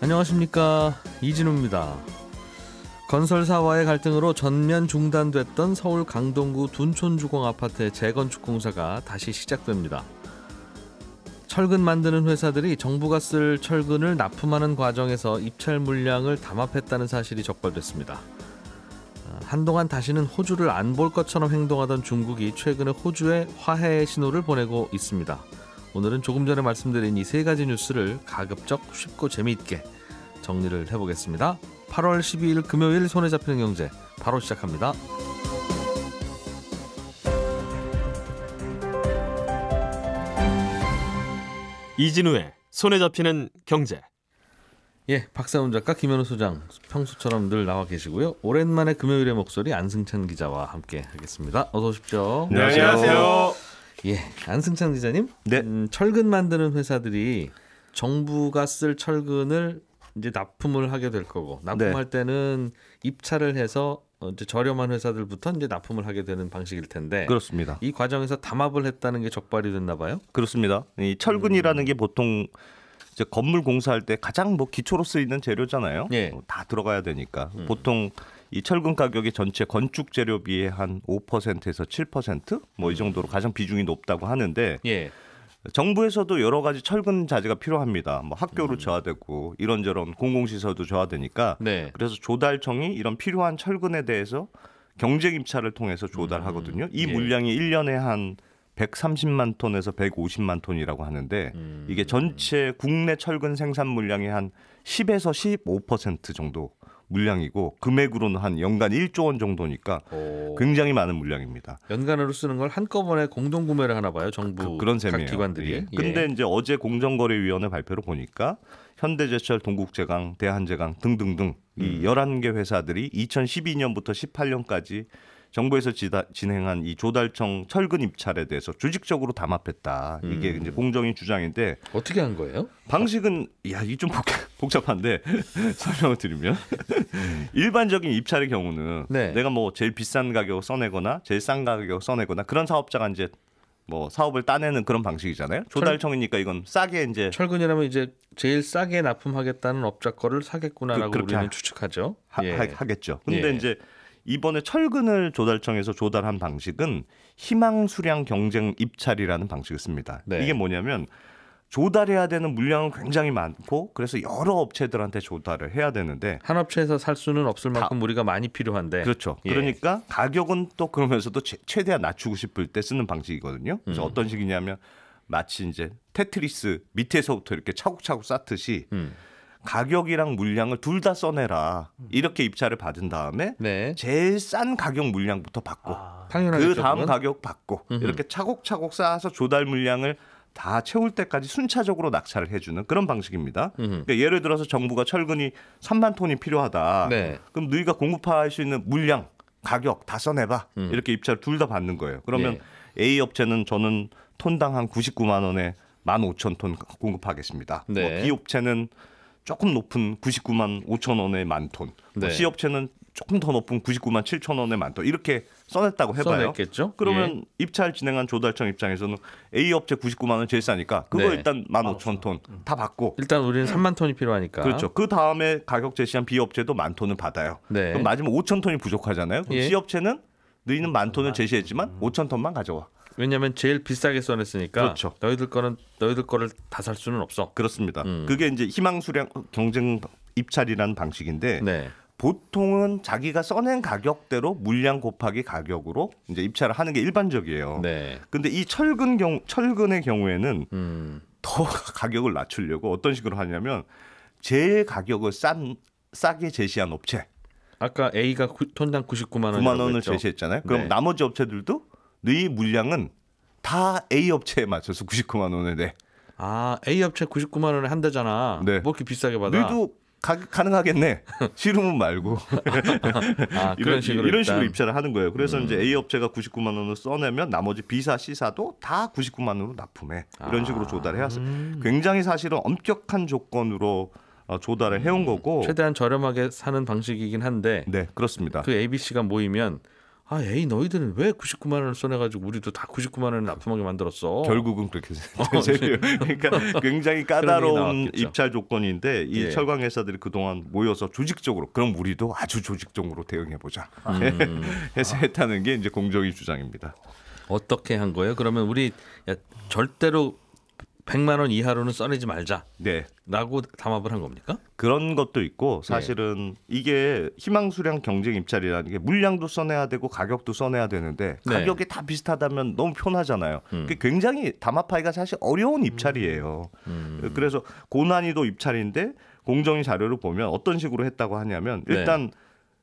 안녕하십니까 이진우입니다. 건설사와의 갈등으로 전면 중단됐던 서울 강동구 둔촌주공 아파트의 재건축 공사가 다시 시작됩니다. 철근 만드는 회사들이 정부가 쓸 철근을 납품하는 과정에서 입찰 물량을 담합했다는 사실이 적발됐습니다. 아, 한동안 다시는 호주를 안 볼 것처럼 행동하던 중국이 최근에 호주에 화해의 신호를 보내고 있습니다. 오늘은 조금 전에 말씀드린 이 세 가지 뉴스를 가급적 쉽고 재미있게 정리를 해보겠습니다. 8월 12일 금요일 손에 잡히는 경제 바로 시작합니다. 이진우의 손에 잡히는 경제. 예, 박사훈 작가, 김현우 소장 평소처럼 늘 나와 계시고요. 오랜만에 금요일의 목소리 안승찬 기자와 함께 하겠습니다. 어서 오십시오. 네, 안녕하세요. 안녕하세요. 예, 안승찬 기자님. 네. 음, 철근 만드는 회사들이 정부가 쓸 철근을 이제 납품을 하게 될 거고 납품할 네. 때는 입찰을 해서 이제 저렴한 회사들부터 이제 납품을 하게 되는 방식일 텐데 그렇습니다. 이 과정에서 담합을 했다는 게 적발이 됐나 봐요. 그렇습니다. 이 철근이라는 음. 게 보통 이제 건물 공사할 때 가장 뭐 기초로 쓰이는 재료잖아요. 예. 뭐 다 들어가야 되니까 음. 보통 이 철근 가격이 전체 건축 재료비의 한 5%에서 7%뭐 이 음. 정도로 가장 비중이 높다고 하는데 예. 정부에서도 여러 가지 철근 자재가 필요합니다. 뭐 학교로 음. 저하되고 이런저런 공공시설도 저하되니까 네. 그래서 조달청이 이런 필요한 철근에 대해서 경쟁 입찰을 통해서 조달하거든요. 음. 이 예. 물량이 1년에 한 130만 톤에서 150만 톤이라고 하는데 음. 이게 전체 국내 철근 생산 물량의 한 10에서 15% 정도 물량이고 금액으로는 한 연간 1조 원 정도니까 오. 굉장히 많은 물량입니다. 연간으로 쓰는 걸 한꺼번에 공동 구매를 하나 봐요, 정부 그, 런 셈이에요. 기관들이. 예. 예. 근데 이제 어제 공정거래위원회 발표를 보니까 현대제철, 동국제강, 대한제강 등등등 이 11개 음. 회사들이 2012년부터 18년까지 정부에서 지다, 진행한 이 조달청 철근 입찰에 대해서 조직적으로 담합했다. 이게 음. 이제 공정인 주장인데 어떻게 한 거예요? 방식은 야, 이 좀 복잡한데 설명을 드리면 음. 일반적인 입찰의 경우는 네. 내가 뭐 제일 비싼 가격 써내거나 제일 싼 가격 써내거나 그런 사업자가 이제 뭐 사업을 따내는 그런 방식이잖아요. 조달청이니까 이건 싸게 이제 철근이라면 이제 제일 싸게 납품하겠다는 업자 거를 사겠구나라고 그, 우리는 추측하죠. 하, 예. 하 겠죠 근데 예. 이제 이번에 철근을 조달청에서 조달한 방식은 희망 수량 경쟁 입찰이라는 방식을 씁니다. 네. 이게 뭐냐면 조달해야 되는 물량은 굉장히 많고 그래서 여러 업체들한테 조달을 해야 되는데 한 업체에서 살 수는 없을 만큼 다, 우리가 많이 필요한데 그렇죠. 예. 그러니까 가격은 또 그러면서도 최대한 낮추고 싶을 때 쓰는 방식이거든요. 그래서 음. 어떤 식이냐면 마치 이제 테트리스 밑에서부터 이렇게 차곡차곡 쌓듯이 음. 가격이랑 물량을 둘 다 써내라 음. 이렇게 입찰을 받은 다음에 네. 제일 싼 가격 물량부터 받고 아, 그 다음 가격 받고 음흠. 이렇게 차곡차곡 쌓아서 조달 물량을 다 채울 때까지 순차적으로 낙찰을 해주는 그런 방식입니다. 그러니까 예를 들어서 정부가 철근이 3만 톤이 필요하다. 네. 그럼 너희가 공급할 수 있는 물량, 가격 다 써내봐. 음. 이렇게 입찰 둘 다 받는 거예요. 그러면 네. A 업체는 저는 톤당 한 99만 원에 15,000톤 공급하겠습니다. 네. 뭐 B 업체는 조금 높은 99만 5천 원의 만톤, 네. 시업체는 조금 더 높은 99만 7천 원의 만톤 이렇게 써냈다고 해봐요. 써냈겠죠? 그러면 예. 입찰 진행한 조달청 입장에서는 A 업체 99만 원 제일 싸니까 그거 네. 일단 1 5천톤 다 받고 일단 우리는 3만 톤이 필요하니까 그렇죠. 그 다음에 가격 제시한 B 업체도 만 톤을 받아요. 네. 그럼 마지막 5천 톤이 부족하잖아요. 그럼 예. C 업체는 너희는 만 톤을 제시했지만 5천 톤만 가져와. 왜냐하면 제일 비싸게 써냈으니까 그렇죠. 너희들 거는 너희들 거를 다 살 수는 없어. 그렇습니다. 음. 그게 이제 희망 수량 경쟁 입찰이라는 방식인데 네. 보통은 자기가 써낸 가격대로 물량 곱하기 가격으로 이제 입찰을 하는 게 일반적이에요. 네. 근데 이 철근 경 철근의 경우에는 음. 더 가격을 낮추려고 어떤 식으로 하냐면 제일 가격을 싼 싸게 제시한 업체 아까 A가 구, 톤당 99만 원 9만 원을 했죠. 제시했잖아요. 그럼 네. 나머지 업체들도 의 물량은 다 A 업체에 맞춰서 99만 원에 내. 아 A 업체 99만 원에 한대잖아. 네. 뭐 이렇게 비싸게 받아? 너도 가, 가능하겠네. 싫으면 말고 아, 이런 식으로 이런 식으로 입찰을 하는 거예요. 그래서 음. 이제 A 업체가 99만 원을 써내면 나머지 B사, C사도 다 99만 원으로 납품해 이런 아. 식으로 조달해야 음. 굉장히 사실은 엄격한 조건으로 어, 조달을 음. 해온 거고 최대한 저렴하게 사는 방식이긴 한데 네 그렇습니다. 그 ABC가 모이면 아, 에이, 너희들은 왜 99만 원을 써내가지고 우리도 다 99만 원을 납품하게 만들었어? 결국은 그렇게 되세요. 어, 네. 그러니까 굉장히 까다로운 입찰 조건인데 이 예. 철강 회사들이 그동안 모여서 조직적으로 그럼 우리도 아주 조직적으로 대응해보자. 음. 해서 했다는 게 이제 공정위 주장입니다. 어떻게 한 거예요? 그러면 우리 야, 절대로 백만원 이하로는 써내지 말자. 네. 라고 담합을 한 겁니까? 그런 것도 있고 네. 사실은 네. 이게 희망 수량 경쟁 입찰이라는 게 물량도 써내야 되고 가격도 써내야 되는데 네. 가격이 네. 다 비슷하다면 너무 편하잖아요. 음. 그게 굉장히 담합하기가 사실 어려운 입찰이에요. 음. 음. 그래서 고난이도 입찰인데 공정위 자료를 보면 어떤 식으로 했다고 하냐면 네. 일단 네.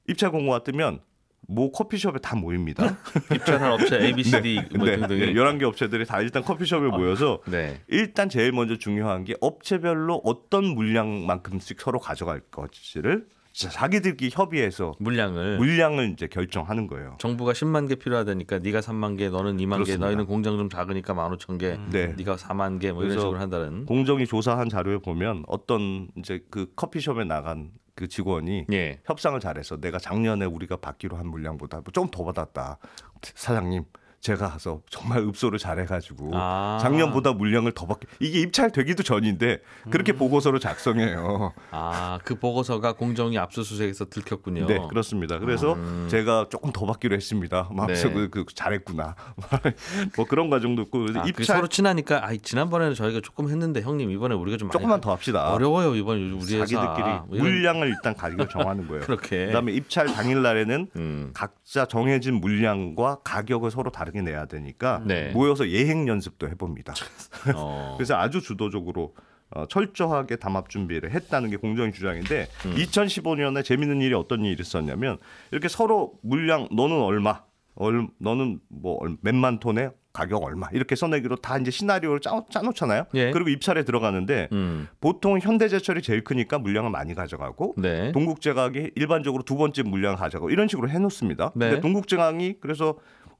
입찰 공고가 뜨면 모 커피숍에 다 모입니다. 입찰한 업체 A, B, C, D 네, 뭐 등등. 네, 11개 업체들이 다 일단 커피숍에 아, 모여서 네. 일단 제일 먼저 중요한 게 업체별로 어떤 물량만큼씩 서로 가져갈 것지를 자기들끼리 협의해서 물량을 물량을 이제 결정하는 거예요. 정부가 10만 개 필요하다니까 네가 3만 개, 너는 2만 그렇습니다. 개, 너희는 공장 좀 작으니까 15,000개, 음. 네. 네가 4만 개뭐 이런 식으로 한다는. 공정이 조사한 자료에 보면 어떤 이제 그 커피숍에 나간 그 직원이 예. 협상을 잘해서 내가 작년에 우리가 받기로 한 물량보다 좀 더 받았다. 사장님 제가 가서 정말 읍소를 잘해가지고 아. 작년보다 물량을 더 받게 이게 입찰되기도 전인데 그렇게 음. 보고서를 작성해요. 아 그 보고서가 공정위 압수수색에서 들켰군요. 네 그렇습니다. 그래서 음. 제가 조금 더 받기로 했습니다. 막서 네. 그, 그 잘했구나 뭐 그런 과정도 있고 아, 입찰 서로 친하니까 아 지난번에는 저희가 조금 했는데 형님 이번에 우리가 좀 조금만 더 합시다. 어려워요 이번 우리 회사 자기들끼리 뭐 물량을 일단 가격을 정하는 거예요. 그렇게 그다음에 입찰 당일 날에는 음. 각자 정해진 물량과 가격을 서로 다르게 생각이 내야 되니까 네. 모여서 예행 연습도 해봅니다. 어. 그래서 아주 주도적으로 어, 철저하게 담합 준비를 했다는 게 공정의 주장인데 음. 2015년에 재밌는 일이 어떤 일이 있었냐면 이렇게 서로 물량 너는 얼마, 얼, 너는 뭐 몇만 톤에 가격 얼마 이렇게 써내기로 다 이제 시나리오를 짜, 짜놓잖아요. 예. 그리고 입찰에 들어가는데 음. 보통 현대제철이 제일 크니까 물량을 많이 가져가고 네. 동국제강이 일반적으로 두 번째 물량 가져가고 이런 식으로 해놓습니다. 네. 근데 동국제강이 그래서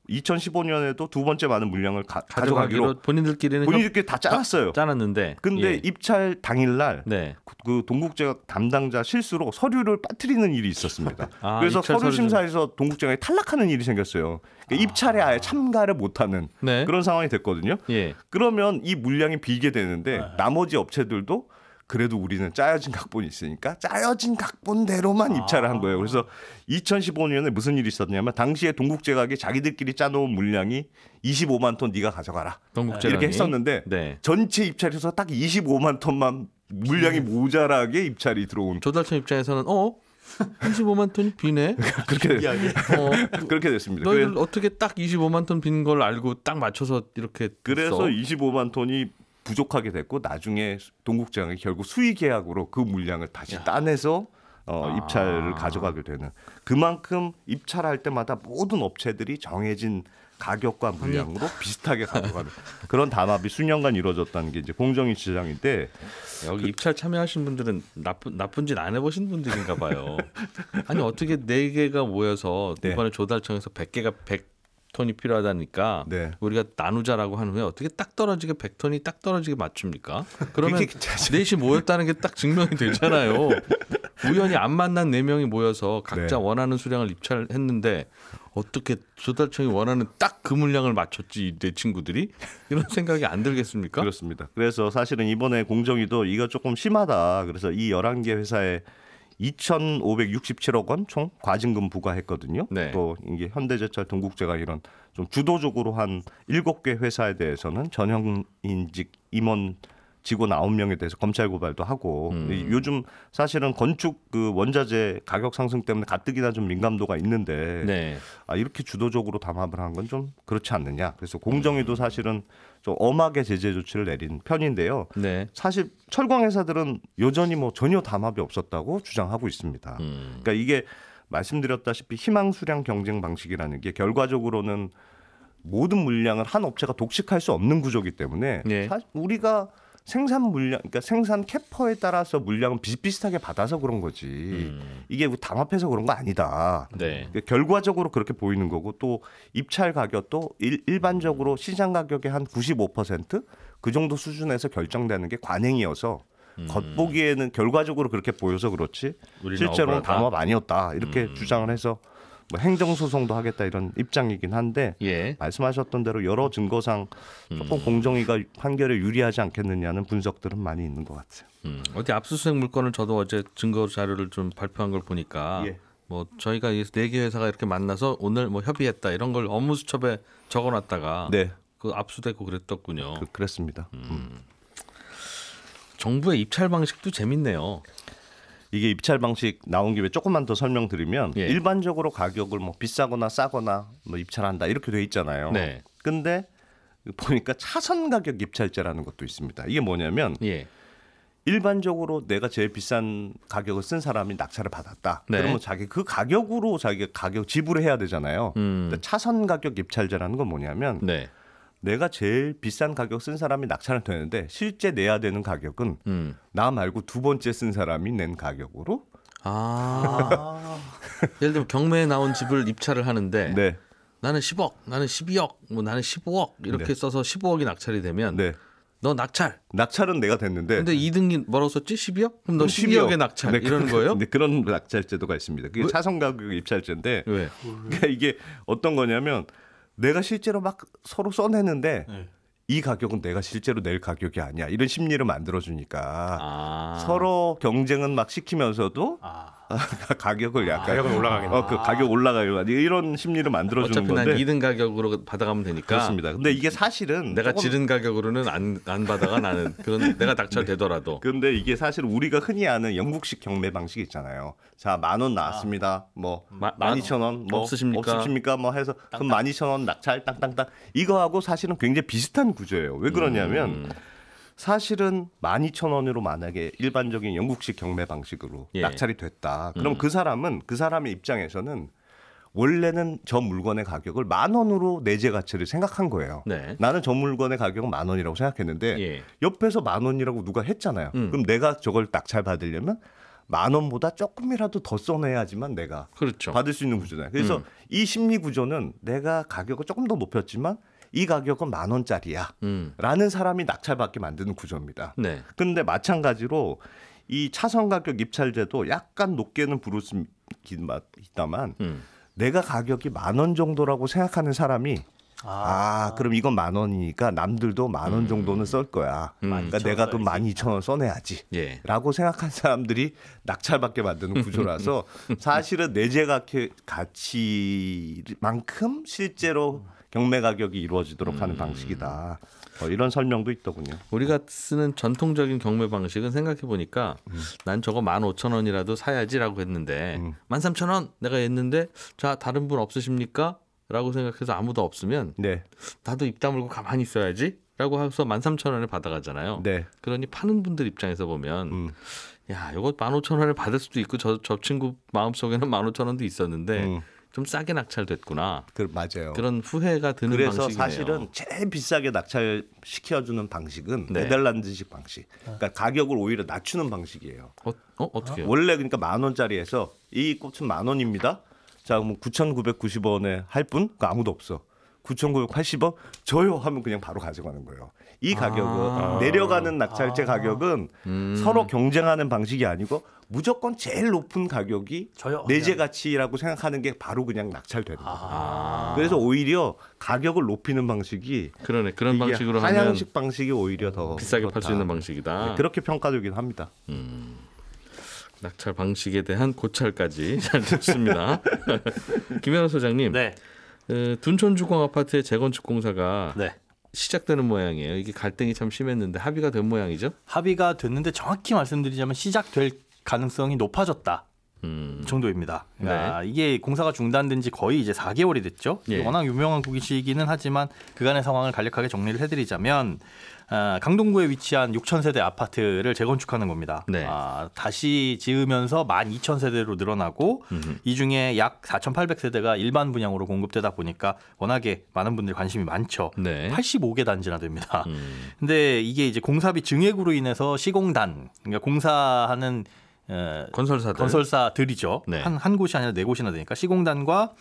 2015년에도 두 번째 많은 물량을 가, 져가기로 본인들끼리는 본인들끼리 다 짜놨어요. 짜놨는데 근데 예. 입찰 당일날 네. 그, 그 동국제가 담당자 실수로 서류를 빠뜨리는 일이 있었습니다. 아, 그래서 서류 심사에서 동국제가 탈락하는 일이 생겼어요. 그러니까 아. 입찰에 아예 참가를 못하는 네. 그런 상황이 됐거든요. 예. 그러면 이 물량이 비게 되는데 아. 나머지 업체들도 그래도 우리는 짜여진 각본이 있으니까 짜여진 각본대로만 아. 입찰을 한 거예요. 그래서 2015년에 무슨 일이 있었냐면 당시에 동국제각이 자기들끼리 짜놓은 물량이 25만 톤 네가 가져가라. 동국제각이? 이렇게 했었는데 네. 전체 입찰에서 딱 25만 톤만 물량이 네. 모자라게 입찰이 들어온. 조달청 입장에서는 어 25만 톤이 비네. 그렇게 어, 그렇게 됐습니다. 너희들 그래, 어떻게 딱 25만 톤 빈 걸 알고 딱 맞춰서 이렇게 그래서 됐어? 25만 톤이 부족하게 됐고 나중에 동국장이 제 결국 수의 계약으로 그 물량을 다시 야. 따내서 어, 아. 입찰을 가져가게 되는 그만큼 입찰할 때마다 모든 업체들이 정해진 가격과 물량으로 비슷하게 가져가는 그런 담합이 수년간 이루어졌다는 게 이제 공정인 시장인데 여기 그, 입찰 참여하신 분들은 나쁜 나쁜 짓 안 해보신 분들인가 봐요. 아니 어떻게 네 개가 모여서 네. 이번에 네. 조달청에서 100개가 100 100톤이 필요하다니까 네. 우리가 나누자라고 하는 후에 어떻게 딱 떨어지게 100톤이 딱 떨어지게 맞춥니까? 그러면 넷이 모였다는 게 딱 증명이 되잖아요. 우연히 안 만난 네 명이 모여서 각자 네. 원하는 수량을 입찰했는데 어떻게 조달청이 원하는 딱 그 물량을 맞췄지 내 네 친구들이 이런 생각이 안 들겠습니까? 그렇습니다. 그래서 사실은 이번에 공정위도 이거 조금 심하다. 그래서 이 열한 개 회사에 2,567억 원 총 과징금 부과했거든요. 네. 또 이게 현대제철 동국제가 이런 좀 주도적으로 한 7개 회사에 대해서는 전형인직 임원 직원 아홉 명에 대해서 검찰 고발도 하고 음. 요즘 사실은 건축 그 원자재 가격 상승 때문에 가뜩이나 좀 민감도가 있는데 네. 아, 이렇게 주도적으로 담합을 한 건 좀 그렇지 않느냐. 그래서 공정위도 음. 사실은 좀 엄하게 제재 조치를 내린 편인데요. 네. 사실 철광 회사들은 여전히 뭐 전혀 담합이 없었다고 주장하고 있습니다. 음. 그러니까 이게 말씀드렸다시피 희망 수량 경쟁 방식이라는 게 결과적으로는 모든 물량을 한 업체가 독식할 수 없는 구조기 때문에 네. 우리가 생산 물량, 그러니까 생산 캐퍼에 따라서 물량은 비슷비슷하게 받아서 그런 거지. 음. 이게 뭐 담합해서 그런 거 아니다. 네. 그러니까 결과적으로 그렇게 보이는 거고 또 입찰 가격도 일, 일반적으로 음. 시장 가격의 한 95%그 정도 수준에서 결정되는 게 관행이어서 음. 겉보기에는 결과적으로 그렇게 보여서 그렇지 실제로는 담합 아니었다 이렇게 음. 주장을 해서 뭐 행정소송도 하겠다 이런 입장이긴 한데 예. 말씀하셨던 대로 여러 증거상 조금 음. 공정위가 판결에 유리하지 않겠느냐는 분석들은 많이 있는 것 같아요. 음. 어제 압수수색 물건을 저도 어제 증거 자료를 좀 발표한 걸 보니까 예. 뭐 저희가 네개 회사가 이렇게 만나서 오늘 뭐 협의했다 이런 걸 업무수첩에 적어놨다가 네. 그 압수되고 그랬더군요. 그, 랬습니다 음. 음. 정부의 입찰 방식도 재밌네요. 이게 입찰 방식 나온 김에 조금만 더 설명드리면 예. 일반적으로 가격을 뭐 비싸거나 싸거나 뭐 입찰한다 이렇게 돼 있잖아요. 네. 근데 보니까 차선 가격 입찰제라는 것도 있습니다. 이게 뭐냐면 예. 일반적으로 내가 제일 비싼 가격을 쓴 사람이 낙찰을 받았다. 네. 그러면 자기 그 가격으로 자기 가격 지불을 해야 되잖아요. 음. 차선 가격 입찰제라는 건 뭐냐면 네. 내가 제일 비싼 가격 쓴 사람이 낙찰을 되는데 실제 내야 되는 가격은 음. 나 말고 두 번째 쓴 사람이 낸 가격으로. 아. 예를 들면 경매에 나온 집을 입찰을 하는데 네. 나는 10억, 나는 12억, 뭐 나는 15억 이렇게 네. 써서 15억이 낙찰이 되면 네. 너 낙찰. 낙찰은 내가 됐는데. 근데 2등이 뭐라고 썼지? 12억? 그럼 너 12억. 음, 의 낙찰 네, 이런 거예요? 네, 그런 낙찰제도가 있습니다. 그게 왜? 차선 가격 입찰제인데. 왜? 그러니까 이게 어떤 거냐면 내가 실제로 막 서로 써냈는데 네. 이 가격은 내가 실제로 낼 가격이 아니야. 이런 심리를 만들어주니까 아. 서로 경쟁은 막 시키면서도 아. 가격을 약간 가격 올라가게 어, 그 가격 올라가요. 이런 심리를 만들어 주는 건데. 어차피 난 2등 가격으로 받아가면 되니까. 그렇습니다. 근데 이게 사실은 내가 조금... 지른 가격으로는 안 안 받아가 나는 그런 내가 낙찰되더라도. 근데 이게 사실 우리가 흔히 아는 영국식 경매 방식 있잖아요. 자, 만 원 나왔습니다. 뭐 만 이천 원뭐 없으십니까? 없으십니까? 뭐 해서 그럼 만 이천 원 낙찰 땅땅땅 이거하고 사실은 굉장히 비슷한 구조예요. 왜 그러냐면 음. 사실은 12,000원으로 만약에 일반적인 영국식 경매 방식으로 예. 낙찰이 됐다. 그럼 음. 그 사람은 그 사람의 입장에서는 원래는 저 물건의 가격을 만 원으로 내재 가치를 생각한 거예요. 네. 나는 저 물건의 가격은 만 원이라고 생각했는데 예. 옆에서 만 원이라고 누가 했잖아요. 음. 그럼 내가 저걸 낙찰 받으려면 만 원보다 조금이라도 더 써내야지만 내가 그렇죠. 받을 수 있는 구조잖아요. 그래서 음. 이 심리 구조는 내가 가격을 조금 더 높였지만 이 가격은 만 원짜리야. 음. 라는 사람이 낙찰받게 만드는 구조입니다. 네. 근데 마찬가지로 이 차선 가격 입찰제도 약간 높게는 부르스있다만 음. 내가 가격이 만 원 정도라고 생각하는 사람이 아, 아, 그럼 이건 만 원이니까 남들도 만원 음. 정도는 쓸 거야. 음. 그러니까 내가 돈만 이천 원 써내야지. 예. 라고 생각한 사람들이 낙찰받게 만드는 구조라서 사실은 내재 가치만큼 실제로 경매 가격이 이루어지도록 음. 하는 방식이다. 어, 이런 설명도 있더군요. 우리가 쓰는 전통적인 경매 방식은 생각해 보니까 음. 난 저거 만 오천 원이라도 사야지라고 했는데 음. 만 삼천 원 내가 했는데 자 다른 분 없으십니까? 라고 생각해서 아무도 없으면 네. 나도 입 다물고 가만히 있어야지 라고 해서 만 삼천 원을 받아가잖아요. 네. 그러니 파는 분들 입장에서 보면 음. 야 이거 만 오천 원을 받을 수도 있고 저, 저 친구 마음속에는 만 오천 원도 있었는데 음. 좀 싸게 낙찰됐구나. 그 맞아요. 그런 후회가 드는 그래서 방식이네요. 사실은 제일 비싸게 낙찰 시켜주는 방식은 네. 네덜란드식 방식. 아. 그러니까 가격을 오히려 낮추는 방식이에요. 어, 어 어떻게? 원래 그러니까 만 원짜리에서 이 꽃은 만 원입니다. 자, 그럼 9,990원에 할 분? 그 아무도 없어. 9,980원 저요 하면 그냥 바로 가져가는 거예요. 이 아. 가격은 아. 내려가는 낙찰제 아. 가격은 음. 서로 경쟁하는 방식이 아니고 무조건 제일 높은 가격이 저요? 내재 네. 가치라고 생각하는 게 바로 그냥 낙찰되는 거예요. 아. 그래서 오히려 가격을 높이는 방식이 그러네 그런 방식으로 한양식 방식이 오히려 더 비싸게 팔 수 있는 방식이다. 네, 그렇게 평가되긴 합니다. 음. 낙찰 방식에 대한 고찰까지 잘 듣습니다. 김현우 소장님. 네. 둔촌주공 아파트의 재건축 공사가 네. 시작되는 모양이에요. 이게 갈등이 참 심했는데 합의가 된 모양이죠? 합의가 됐는데 정확히 말씀드리자면 시작될 가능성이 높아졌다. 음. 정도입니다. 그러니까 네. 이게 공사가 중단된 지 거의 이제 4개월이 됐죠. 예. 워낙 유명한 곡이시기는 하지만 그간의 상황을 간략하게 정리를 해드리자면 아, 강동구에 위치한 6천 세대 아파트를 재건축하는 겁니다. 네. 아, 다시 지으면서 12,000 세대로 늘어나고 음흠. 이 중에 약4,800 세대가 일반 분양으로 공급되다 보니까 워낙에 많은 분들이 관심이 많죠. 네. 85개 단지나 됩니다. 음. 근데 이게 이제 공사비 증액으로 인해서 시공단 그러니까 공사하는 예, 건설사들. 건설사들이죠. 네. 한, 한 곳이 아니라 네 곳이나 되니까 시공단과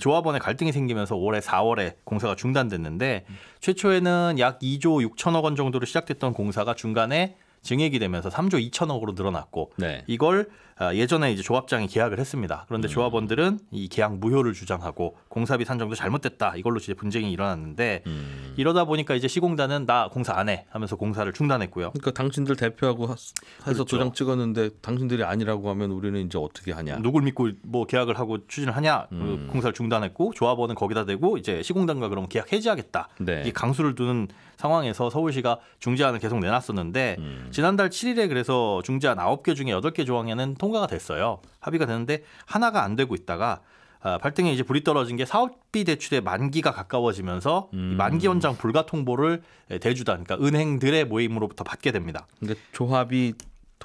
조합원의 갈등이 생기면서 올해 4월에 공사가 중단됐는데 음. 최초에는 약 2조 6천억 원 정도로 시작됐던 공사가 중간에 증액이 되면서 3조 2천억으로 늘어났고 네. 이걸 어, 예전에 이제 조합장이 계약을 했습니다. 그런데 음. 조합원들은 이 계약 무효를 주장하고 공사비 산정도 잘못됐다 이걸로 이제 분쟁이 일어났는데 음. 이러다 보니까 이제 시공단은 나 공사 안 해 하면서 공사를 중단했고요. 그러니까 당신들 대표하고 해서 그렇죠. 도장 찍었는데 당신들이 아니라고 하면 우리는 이제 어떻게 하냐? 누굴 믿고 뭐 계약을 하고 추진을 하냐? 그 음. 공사를 중단했고 조합원은 거기다 대고 이제 시공단과 그럼 계약 해지하겠다. 네. 이 강수를 두는 상황에서 서울시가 중재안을 계속 내놨었는데 음. 지난달 7일에 그래서 중재안 9개 중에 8개 조항에는 통 통과가 됐어요. 합의가 되는데 하나가 안 되고 있다가 아, 발등에 이제 불이 떨어진 게 사업비 대출의 만기가 가까워지면서 음. 만기 연장 불가 통보를 대주단, 그러니까 은행들의 모임으로부터 받게 됩니다. 근데 그러니까 조합이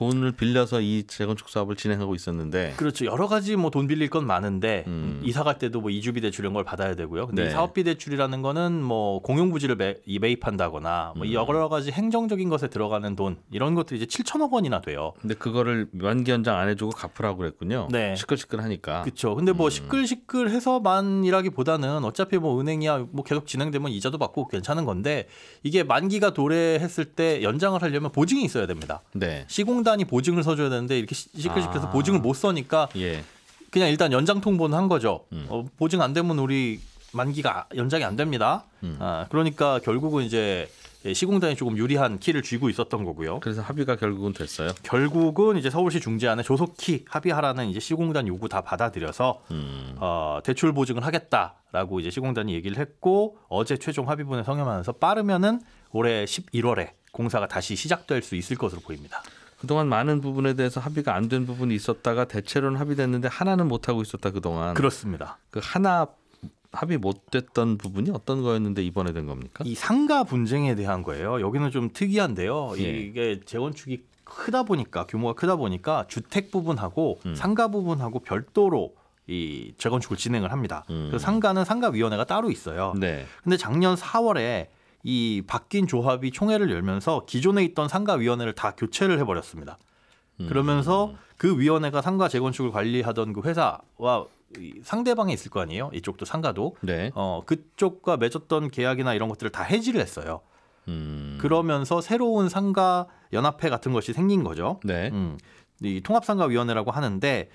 돈을 빌려서 이 재건축 사업을 진행하고 있었는데 그렇죠. 여러 가지 뭐 돈 빌릴 건 많은데 음. 이사 갈 때도 뭐 이주비 대출 이런 걸 받아야 되고요. 근데 네. 사업비 대출이라는 거는 뭐 공용 부지를 매, 입한다거나 뭐 음. 여러 가지 행정적인 것에 들어가는 돈 이런 것들이 이제 7천억 원이나 돼요. 근데 그거를 만기 연장 안 해주고 갚으라고 그랬군요. 네. 시끌시끌하니까. 그렇죠. 근데 뭐 음. 시끌시끌해서만이라기보다는 어차피 뭐 은행이야 뭐 계속 진행되면 이자도 받고 괜찮은 건데 이게 만기가 도래했을 때 연장을 하려면 보증이 있어야 됩니다. 네. 시공단 판단이 보증을 써줘야 되는데 이렇게 시끌시끌해서 아. 보증을 못 써니까 예. 그냥 일단 연장 통보는 한 거죠. 음. 어, 보증 안 되면 우리 만기가 연장이 안 됩니다. 음. 아, 그러니까 결국은 이제 예, 시공단이 조금 유리한 키를 쥐고 있었던 거고요. 그래서 합의가 결국은 됐어요. 결국은 이제 서울시 중재안에 조속히 합의하라는 이제 시공단 요구 다 받아들여서 음. 어, 대출 보증을 하겠다라고 이제 시공단이 얘기를 했고 어제 최종 합의문에 성명하면서 빠르면은 올해 11월에 공사가 다시 시작될 수 있을 것으로 보입니다. 그동안 많은 부분에 대해서 합의가 안 된 부분이 있었다가 대체로는 합의됐는데 하나는 못 하고 있었다 그동안. 그렇습니다. 그 하나 합의 못 됐던 부분이 어떤 거였는데 이번에 된 겁니까? 이 상가 분쟁에 대한 거예요. 여기는 좀 특이한데요. 예. 이게 재건축이 크다 보니까 규모가 크다 보니까 주택 부분하고 음. 상가 부분하고 별도로 이 재건축을 진행을 합니다. 음. 그 상가는 상가위원회가 따로 있어요. 네. 근데 작년 4월에 이 바뀐 조합이 총회를 열면서 기존에 있던 상가위원회를 다 교체를 해버렸습니다. 음. 그러면서 그 위원회가 상가 재건축을 관리하던 그 회사와 상대방에 있을 거 아니에요. 이쪽도 상가도 네. 어 그쪽과 맺었던 계약이나 이런 것들을 다 해지를 했어요. 음. 그러면서 새로운 상가 연합회 같은 것이 생긴 거죠. 네. 음. 이 통합상가위원회라고 하는데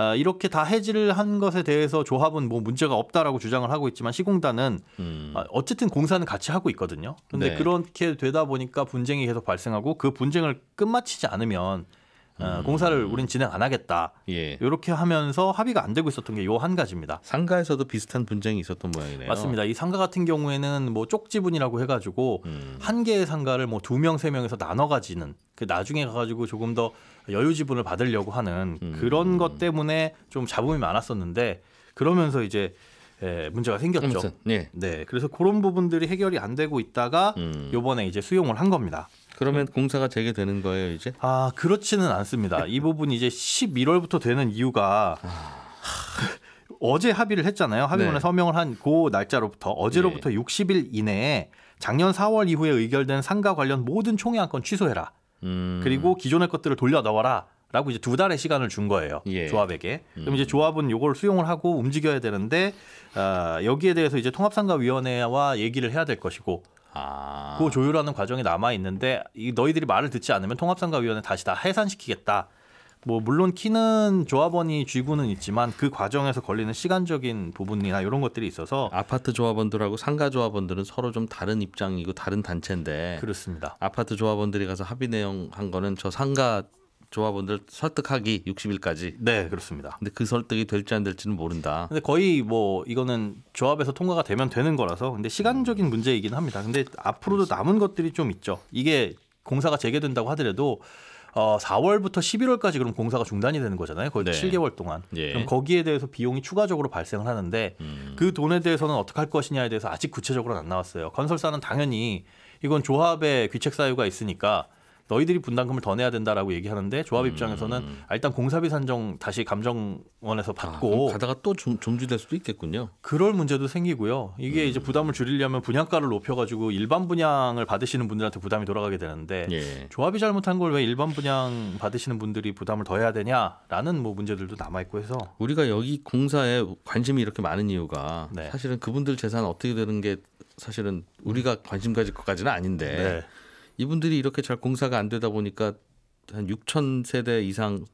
어, 이렇게 다 해지를 한 것에 대해서 조합은 뭐 문제가 없다라고 주장을 하고 있지만 시공단은 음. 어, 어쨌든 공사는 같이 하고 있거든요. 그런데 네. 그렇게 되다 보니까 분쟁이 계속 발생하고 그 분쟁을 끝마치지 않으면 어, 음. 공사를 우린 진행 안 하겠다. 예. 이렇게 하면서 합의가 안 되고 있었던 게 요 한 가지입니다. 상가에서도 비슷한 분쟁이 있었던 모양이네요. 맞습니다. 이 상가 같은 경우에는 뭐 쪽지분이라고 해가지고 음. 한 개의 상가를 뭐 두 명, 세 명에서 나눠 가지는 그 나중에 가가지고 조금 더 여유 지분을 받으려고 하는 음. 그런 것 때문에 좀 잡음이 많았었는데 그러면서 이제 예, 문제가 생겼죠. 네. 네. 그래서 그런 부분들이 해결이 안 되고 있다가 음. 요번에 이제 수용을 한 겁니다. 그러면 공사가 재개되는 거예요, 이제? 아, 그렇지는 않습니다. 이 부분이 이제 11월부터 되는 이유가 어제 합의를 했잖아요. 합의문에 네. 서명을 한 그 날짜로부터 어제로부터 네. 예. 60일 이내에 작년 4월 이후에 의결된 상가 관련 모든 총회 안건 취소해라. 음. 그리고 기존의 것들을 돌려 넣어라. 라고 이제 두 달의 시간을 준 거예요 예. 조합에게 그럼 음. 이제 조합은 요걸 수용을 하고 움직여야 되는데 어, 여기에 대해서 이제 통합상가위원회와 얘기를 해야 될 것이고 아. 그 조율하는 과정이 남아 있는데 이 너희들이 말을 듣지 않으면 통합상가위원회 다시 다 해산시키겠다 뭐 물론 키는 조합원이 쥐고는 있지만 그 과정에서 걸리는 시간적인 부분이나 이런 것들이 있어서 아파트 조합원들하고 상가 조합원들은 서로 좀 다른 입장이고 다른 단체인데 그렇습니다. 아파트 조합원들이 가서 합의 내용 한 거는 저 상가 조합원들 설득하기 60일까지. 네, 그렇습니다. 근데 그 설득이 될지 안 될지는 모른다. 근데 거의 뭐 이거는 조합에서 통과가 되면 되는 거라서 근데 시간적인 문제이긴 합니다. 근데 앞으로도 남은 것들이 좀 있죠. 이게 공사가 재개된다고 하더라도 어, 4월부터 11월까지 그럼 공사가 중단이 되는 거잖아요. 거의 네. 7개월 동안. 예. 그럼 거기에 대해서 비용이 추가적으로 발생을 하는데 음. 그 돈에 대해서는 어떻게 할 것이냐에 대해서 아직 구체적으로는 안 나왔어요. 건설사는 당연히 이건 조합의 귀책 사유가 있으니까 너희들이 분담금을 더 내야 된다라고 얘기하는데 조합 음. 입장에서는 음. 아, 일단 공사비 산정 다시 감정원에서 아, 받고 아, 가다가 또 좀, 종주될 수도 있겠군요. 그럴 문제도 생기고요. 이게 음. 이제 부담을 줄이려면 분양가를 높여가지고 일반 분양을 받으시는 분들한테 부담이 돌아가게 되는데 예. 조합이 잘못한 걸 왜 일반 분양 받으시는 분들이 부담을 더 해야 되냐라는 뭐 문제들도 남아 있고 해서 우리가 여기 공사에 관심이 이렇게 많은 이유가 네. 사실은 그분들 재산 어떻게 되는 게 사실은 우리가 관심 가질 것까지는 아닌데. 네. 이분들이 이렇게 잘 공사가 안 되다 보니까 한 6천 세대 이상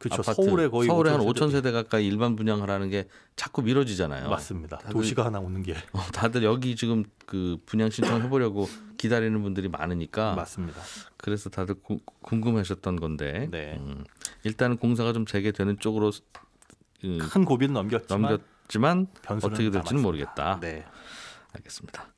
그렇죠. 아파트, 서울에 거의 서울에 5천 한 5천 세대 가까이 일반 분양을 하는 게 자꾸 미뤄지잖아요. 맞습니다. 다들, 도시가 하나 오는 게. 어, 다들 여기 지금 그 분양 신청해 보려고 기다리는 분들이 많으니까. 맞습니다. 그래서 다들 구, 궁금하셨던 건데. 네. 음, 일단은 공사가 좀 재개되는 쪽으로 음, 큰 고비는 넘겼지만, 넘겼지만 어떻게 될지는 남았습니다. 모르겠다. 네. 알겠습니다.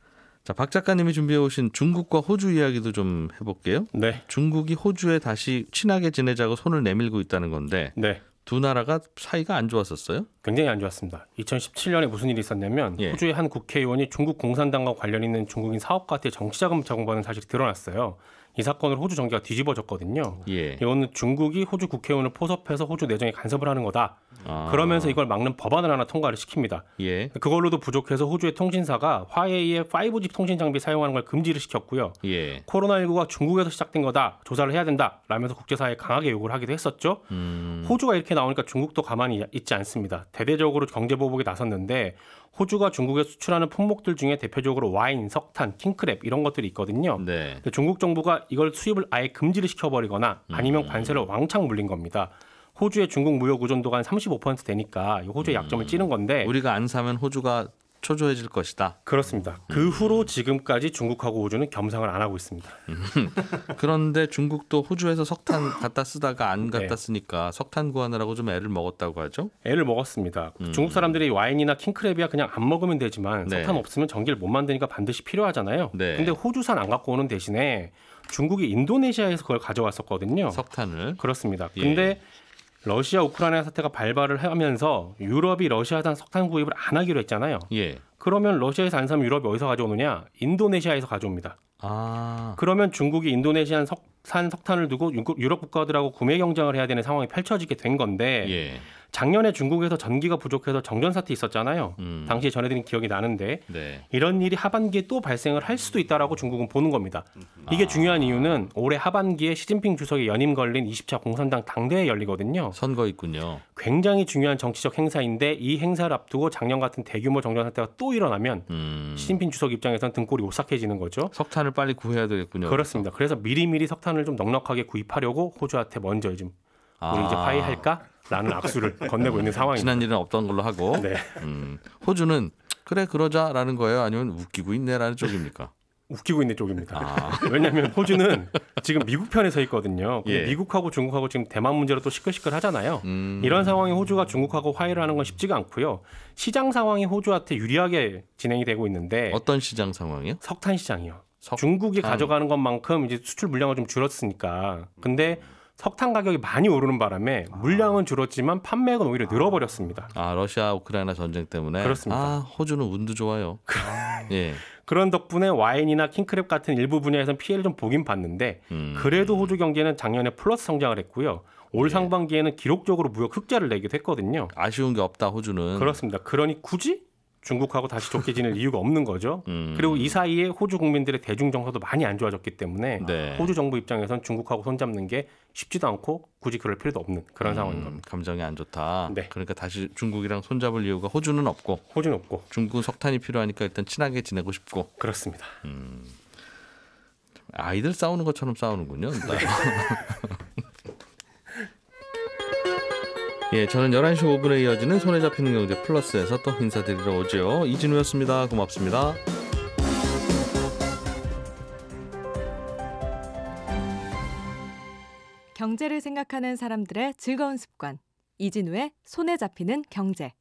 자, 박 작가님이 준비해 오신 중국과 호주 이야기도 좀 해볼게요. 네. 중국이 호주에 다시 친하게 지내자고 손을 내밀고 있다는 건데 네. 두 나라가 사이가 안 좋았었어요? 굉장히 안 좋았습니다. 2017년에 무슨 일이 있었냐면 예. 호주의 한 국회의원이 중국 공산당과 관련 있는 중국인 사업가한테 정치자금 제금받은 사실이 드러났어요. 이 사건으로 호주 정계가 뒤집어졌거든요. 예. 이거는 중국이 호주 국회의원을 포섭해서 호주 내정에 간섭을 하는 거다. 아. 그러면서 이걸 막는 법안을 하나 통과를 시킵니다. 예. 그걸로도 부족해서 호주의 통신사가 화웨이의 5G 통신 장비 사용하는 걸 금지를 시켰고요. 예. 코로나19가 중국에서 시작된 거다. 조사를 해야 된다. 라면서 국제사회에 강하게 요구를 하기도 했었죠. 음. 호주가 이렇게 나오니까 중국도 가만히 있지 않습니다. 대대적으로 경제 보복에 나섰는데 호주가 중국에 수출하는 품목들 중에 대표적으로 와인, 석탄, 킹크랩 이런 것들이 있거든요. 네. 중국 정부가 이걸 수입을 아예 금지를 시켜버리거나 아니면 음. 관세를 왕창 물린 겁니다. 호주의 중국 무역 의존도가 한 35% 되니까 호주의 음. 약점을 찌는 건데 우리가 안 사면 호주가 초조해질 것이다. 그렇습니다. 음. 그 후로 지금까지 중국하고 호주는 겸상을 안 하고 있습니다. 음. 그런데 중국도 호주에서 석탄 갖다 쓰다가 안 네. 갖다 네. 쓰니까 석탄 구하느라고 좀 애를 먹었다고 하죠? 애를 먹었습니다. 음. 중국 사람들이 와인이나 킹크랩이야 그냥 안 먹으면 되지만 네. 석탄 없으면 전기를 못 만드니까 반드시 필요하잖아요. 네. 근데 호주산 안 갖고 오는 대신에 중국이 인도네시아에서 그걸 가져왔었거든요. 석탄을. 그렇습니다. 예. 근데 예. 러시아 우크라이나 사태가 발발을 하면서 유럽이 러시아산 석탄 구입을 안 하기로 했잖아요. 예. 그러면 러시아에서 안 사면 유럽이 어디서 가져오느냐? 인도네시아에서 가져옵니다. 아. 그러면 중국이 인도네시안 석산 석탄을 두고 유럽 국가들하고 구매 경쟁을 해야 되는 상황이 펼쳐지게 된 건데 예. 작년에 중국에서 전기가 부족해서 정전 사태 있었잖아요. 음. 당시에 전해드린 기억이 나는데 네. 이런 일이 하반기에 또 발생을 할 수도 있다라고 중국은 보는 겁니다. 음. 이게 아. 중요한 이유는 올해 하반기에 시진핑 주석의 연임 걸린 20차 공산당 당대회 열리거든요. 선거 있군요. 굉장히 중요한 정치적 행사인데 이 행사를 앞두고 작년 같은 대규모 정전 사태가 또 일어나면 음. 시진핑 주석 입장에선 등골이 오싹해지는 거죠. 석탄을 빨리 구해야 되겠군요. 그렇습니다. 그래서 미리미리 석탄을 좀 넉넉하게 구입하려고 호주한테 먼저 지금 아. 우리 이제 화해할까라는 악수를 건네고 있는 상황입니다. 지난 일은 없던 걸로 하고 네. 음, 호주는 그래 그러자라는 거예요. 아니면 웃기고 있네라는 쪽입니까? 웃기고 있는 쪽입니다. 아. 왜냐하면 호주는 지금 미국 편에 서 있거든요. 예. 미국하고 중국하고 지금 대만 문제로 또 시끌시끌하잖아요. 음. 이런 상황에 호주가 중국하고 화해를 하는 건 쉽지가 않고요. 시장 상황이 호주한테 유리하게 진행이 되고 있는데 어떤 시장 상황이요? 석탄 시장이요. 석탄. 중국이 아. 가져가는 것만큼 이제 수출 물량을 좀 줄었으니까. 근데 석탄 가격이 많이 오르는 바람에 아. 물량은 줄었지만 판매액은 오히려 아. 늘어버렸습니다. 아 러시아 우크라이나 전쟁 때문에 그렇습니다. 아, 호주는 운도 좋아요. 예. 그런 덕분에 와인이나 킹크랩 같은 일부 분야에서는 피해를 좀 보긴 봤는데 음. 그래도 호주 경제는 작년에 플러스 성장을 했고요. 올 예. 상반기에는 기록적으로 무역 흑자를 내기도 했거든요. 아쉬운 게 없다 호주는. 그렇습니다. 그러니 굳이 중국하고 다시 좋게 지낼 이유가 없는 거죠. 음. 그리고 이 사이에 호주 국민들의 대중 정서도 많이 안 좋아졌기 때문에 네. 호주 정부 입장에선 중국하고 손잡는 게 쉽지도 않고 굳이 그럴 필요도 없는 그런 음, 상황인 겁니다. 감정이 안 좋다. 네. 그러니까 다시 중국이랑 손잡을 이유가 호주는 없고 호주는 없고 중국 석탄이 필요하니까 일단 친하게 지내고 싶고 그렇습니다. 음. 아이들 싸우는 것처럼 싸우는군요. 네. 예, 저는 11시 5분에 이어지는 손에 잡히는 경제 플러스에서 또 인사드리러 오죠. 이진우였습니다. 고맙습니다. 경제를 생각하는 사람들의 즐거운 습관. 이진우의 손에 잡히는 경제.